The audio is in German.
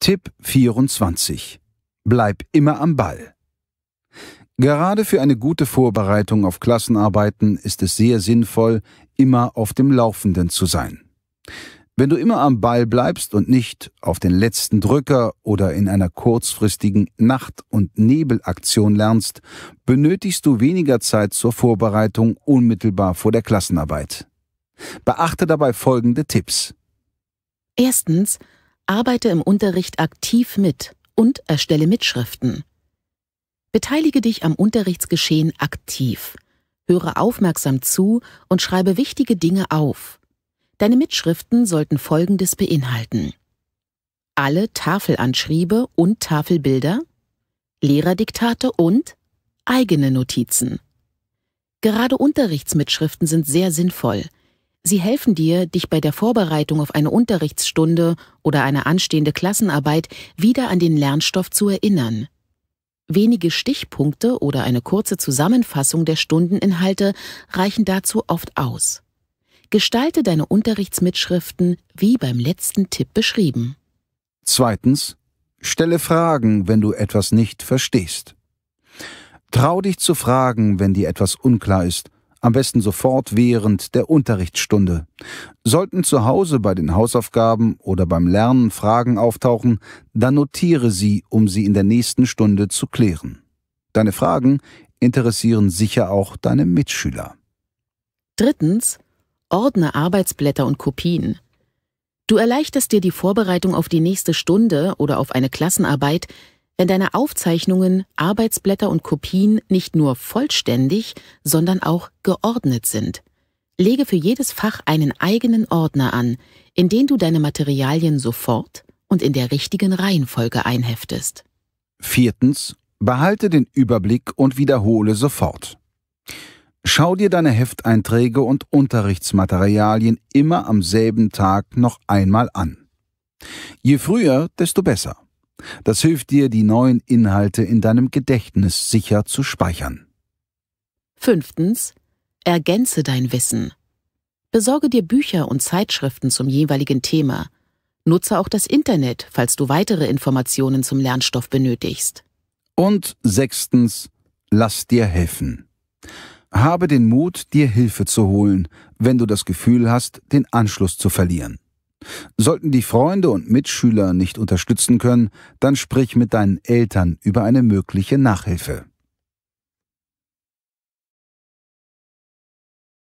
Tipp 24. Bleib immer am Ball. Gerade für eine gute Vorbereitung auf Klassenarbeiten ist es sehr sinnvoll, immer auf dem Laufenden zu sein. Wenn du immer am Ball bleibst und nicht auf den letzten Drücker oder in einer kurzfristigen Nacht- und Nebelaktion lernst, benötigst du weniger Zeit zur Vorbereitung unmittelbar vor der Klassenarbeit. Beachte dabei folgende Tipps. Erstens, arbeite im Unterricht aktiv mit und erstelle Mitschriften. Beteilige dich am Unterrichtsgeschehen aktiv. Höre aufmerksam zu und schreibe wichtige Dinge auf. Deine Mitschriften sollten Folgendes beinhalten. Alle Tafelanschriebe und Tafelbilder, Lehrerdiktate und eigene Notizen. Gerade Unterrichtsmitschriften sind sehr sinnvoll, Sie helfen dir, dich bei der Vorbereitung auf eine Unterrichtsstunde oder eine anstehende Klassenarbeit wieder an den Lernstoff zu erinnern. Wenige Stichpunkte oder eine kurze Zusammenfassung der Stundeninhalte reichen dazu oft aus. Gestalte deine Unterrichtsmitschriften wie beim letzten Tipp beschrieben. Zweitens, stelle Fragen, wenn du etwas nicht verstehst. Trau dich zu fragen, wenn dir etwas unklar ist am besten sofort während der Unterrichtsstunde. Sollten zu Hause bei den Hausaufgaben oder beim Lernen Fragen auftauchen, dann notiere sie, um sie in der nächsten Stunde zu klären. Deine Fragen interessieren sicher auch deine Mitschüler. Drittens, ordne Arbeitsblätter und Kopien. Du erleichterst dir die Vorbereitung auf die nächste Stunde oder auf eine Klassenarbeit, wenn deine Aufzeichnungen, Arbeitsblätter und Kopien nicht nur vollständig, sondern auch geordnet sind. Lege für jedes Fach einen eigenen Ordner an, in den du deine Materialien sofort und in der richtigen Reihenfolge einheftest. Viertens, behalte den Überblick und wiederhole sofort. Schau dir deine Hefteinträge und Unterrichtsmaterialien immer am selben Tag noch einmal an. Je früher, desto besser. Das hilft dir, die neuen Inhalte in deinem Gedächtnis sicher zu speichern. Fünftens. Ergänze dein Wissen. Besorge dir Bücher und Zeitschriften zum jeweiligen Thema. Nutze auch das Internet, falls du weitere Informationen zum Lernstoff benötigst. Und sechstens, lass dir helfen. Habe den Mut, dir Hilfe zu holen, wenn du das Gefühl hast, den Anschluss zu verlieren. Sollten die Freunde und Mitschüler nicht unterstützen können, dann sprich mit deinen Eltern über eine mögliche Nachhilfe.